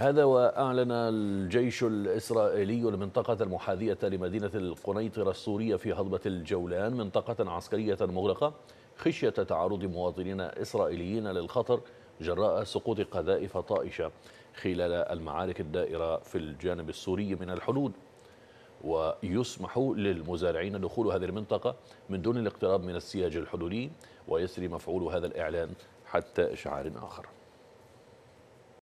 هذا وأعلن الجيش الإسرائيلي المنطقة المحاذية لمدينة القنيطرة السورية في هضبة الجولان منطقة عسكرية مغلقة خشية تعرض مواطنين إسرائيليين للخطر جراء سقوط قذائف طائشة خلال المعارك الدائرة في الجانب السوري من الحدود ويسمح للمزارعين دخول هذه المنطقة من دون الاقتراب من السياج الحدودي ويسري مفعول هذا الإعلان حتى إشعار آخر